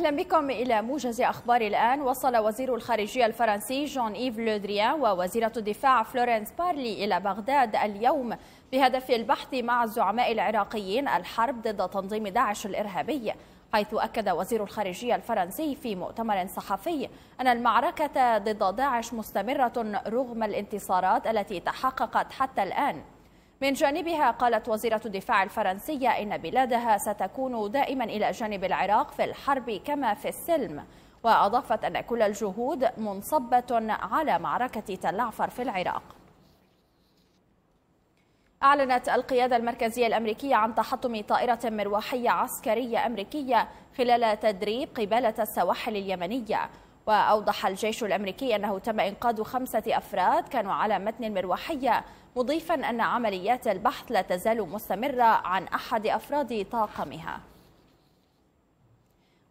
أهلا بكم إلى موجز أخبار الآن وصل وزير الخارجية الفرنسي جون إيف لودريان ووزيرة الدفاع فلورنس بارلي إلى بغداد اليوم بهدف البحث مع الزعماء العراقيين الحرب ضد تنظيم داعش الإرهابي حيث أكد وزير الخارجية الفرنسي في مؤتمر صحفي أن المعركة ضد داعش مستمرة رغم الانتصارات التي تحققت حتى الآن من جانبها قالت وزيرة الدفاع الفرنسية إن بلادها ستكون دائما إلى جانب العراق في الحرب كما في السلم وأضافت أن كل الجهود منصبة على معركة تلعفر في العراق أعلنت القيادة المركزية الأمريكية عن تحطم طائرة مروحية عسكرية أمريكية خلال تدريب قبالة السواحل اليمنية وأوضح الجيش الأمريكي أنه تم إنقاذ خمسة أفراد كانوا على متن المروحية مضيفا أن عمليات البحث لا تزال مستمرة عن أحد أفراد طاقمها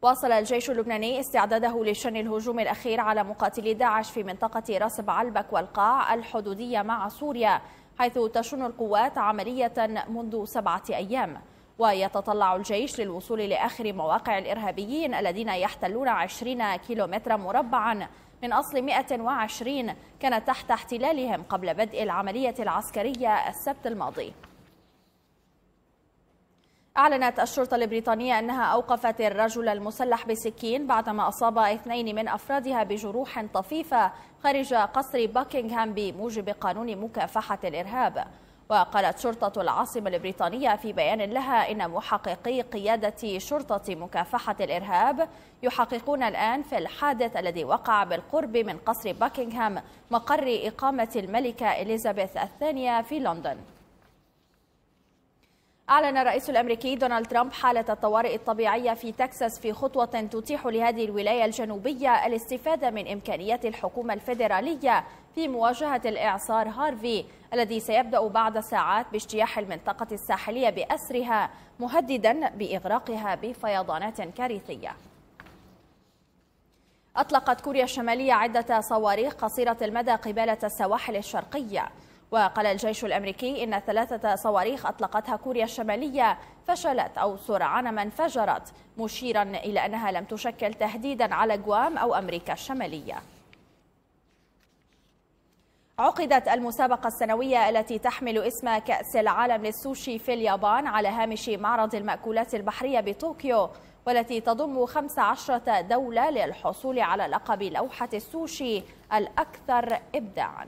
واصل الجيش اللبناني استعداده لشن الهجوم الأخير على مقاتلي داعش في منطقة راس بعلبك والقاع الحدودية مع سوريا حيث تشن القوات عملية منذ سبعة أيام ويتطلع الجيش للوصول لآخر مواقع الإرهابيين الذين يحتلون 20 كيلومترا مربعا من أصل 120 كانت تحت احتلالهم قبل بدء العملية العسكرية السبت الماضي أعلنت الشرطة البريطانية أنها أوقفت الرجل المسلح بسكين بعدما أصاب اثنين من أفرادها بجروح طفيفة خارج قصر باكنغهام بموجب قانون مكافحة الإرهاب وقالت شرطة العاصمة البريطانية في بيان لها إن محققي قيادة شرطة مكافحة الإرهاب يحققون الآن في الحادث الذي وقع بالقرب من قصر باكنغهام مقر إقامة الملكة إليزابيث الثانية في لندن أعلن الرئيس الأمريكي دونالد ترامب حالة الطوارئ الطبيعية في تكساس في خطوة تتيح لهذه الولاية الجنوبية الاستفادة من إمكانيات الحكومة الفيدرالية في مواجهة الإعصار هارفي الذي سيبدأ بعد ساعات باجتياح المنطقة الساحلية بأسرها مهددا بإغراقها بفيضانات كارثية أطلقت كوريا الشمالية عدة صواريخ قصيرة المدى قبالة السواحل الشرقية وقال الجيش الأمريكي إن ثلاثة صواريخ أطلقتها كوريا الشمالية فشلت أو سرعان ما انفجرت مشيرا إلى أنها لم تشكل تهديدا على جوام أو أمريكا الشمالية عقدت المسابقة السنوية التي تحمل اسم كأس العالم للسوشي في اليابان على هامش معرض المأكولات البحرية بطوكيو والتي تضم 15 دولة للحصول على لقب لوحة السوشي الأكثر إبداعاً